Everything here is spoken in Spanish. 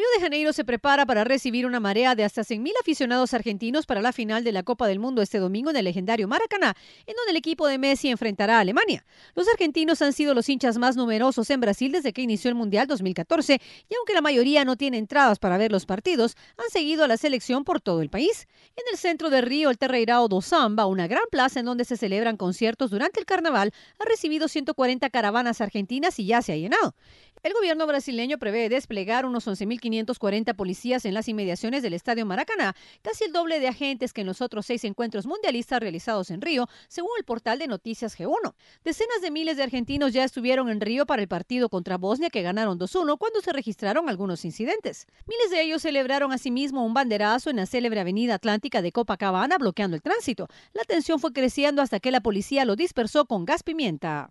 Río de Janeiro se prepara para recibir una marea de hasta 100.000 aficionados argentinos para la final de la Copa del Mundo este domingo en el legendario Maracaná, en donde el equipo de Messi enfrentará a Alemania. Los argentinos han sido los hinchas más numerosos en Brasil desde que inició el Mundial 2014 y aunque la mayoría no tiene entradas para ver los partidos, han seguido a la selección por todo el país. En el centro de Río, el Terreirao do Samba, una gran plaza en donde se celebran conciertos durante el carnaval, ha recibido 140 caravanas argentinas y ya se ha llenado. El gobierno brasileño prevé desplegar unos 11.500 540 policías en las inmediaciones del Estadio Maracaná, casi el doble de agentes que en los otros seis encuentros mundialistas realizados en Río, según el portal de noticias G1. Decenas de miles de argentinos ya estuvieron en Río para el partido contra Bosnia que ganaron 2-1 cuando se registraron algunos incidentes. Miles de ellos celebraron asimismo un banderazo en la célebre avenida Atlántica de Copacabana bloqueando el tránsito. La tensión fue creciendo hasta que la policía lo dispersó con gas pimienta.